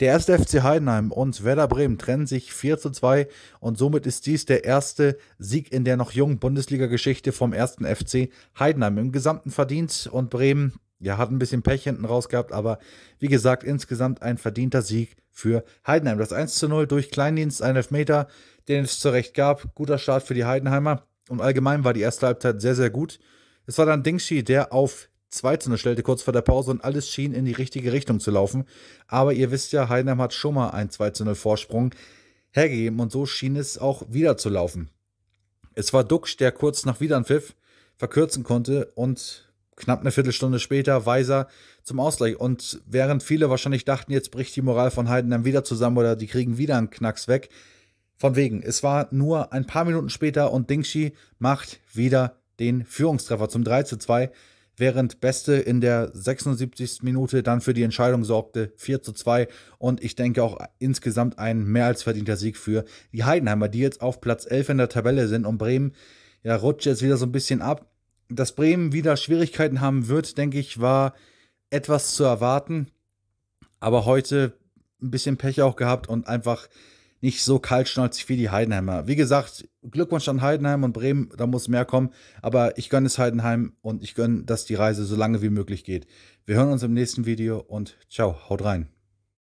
Der erste FC Heidenheim und Werder Bremen trennen sich 4 zu 2 und somit ist dies der erste Sieg in der noch jungen Bundesliga-Geschichte vom ersten FC Heidenheim im gesamten Verdienst und Bremen ja, hat ein bisschen Pech hinten raus gehabt, aber wie gesagt, insgesamt ein verdienter Sieg für Heidenheim. Das 1 zu 0 durch Kleindienst, ein Elfmeter, den es zurecht gab. Guter Start für die Heidenheimer und allgemein war die erste Halbzeit sehr, sehr gut. Es war dann Dingshi, der auf 2 zu 0 stellte kurz vor der Pause und alles schien in die richtige Richtung zu laufen. Aber ihr wisst ja, Heidenheim hat schon mal einen 2 zu 0 Vorsprung hergegeben und so schien es auch wieder zu laufen. Es war Duxch, der kurz nach Wiederanpfiff verkürzen konnte und knapp eine Viertelstunde später Weiser zum Ausgleich. Und während viele wahrscheinlich dachten, jetzt bricht die Moral von Heidenheim wieder zusammen oder die kriegen wieder einen Knacks weg, von wegen, es war nur ein paar Minuten später und Dingshi macht wieder den Führungstreffer zum 3 zu 2 während Beste in der 76. Minute dann für die Entscheidung sorgte, 4 zu 2 und ich denke auch insgesamt ein mehr als verdienter Sieg für die Heidenheimer, die jetzt auf Platz 11 in der Tabelle sind und Bremen ja, rutscht jetzt wieder so ein bisschen ab. Dass Bremen wieder Schwierigkeiten haben wird, denke ich, war etwas zu erwarten, aber heute ein bisschen Pech auch gehabt und einfach nicht so kaltschnäuzig wie die Heidenheimer. Wie gesagt, Glückwunsch an Heidenheim und Bremen, da muss mehr kommen. Aber ich gönne es Heidenheim und ich gönne, dass die Reise so lange wie möglich geht. Wir hören uns im nächsten Video und ciao, haut rein.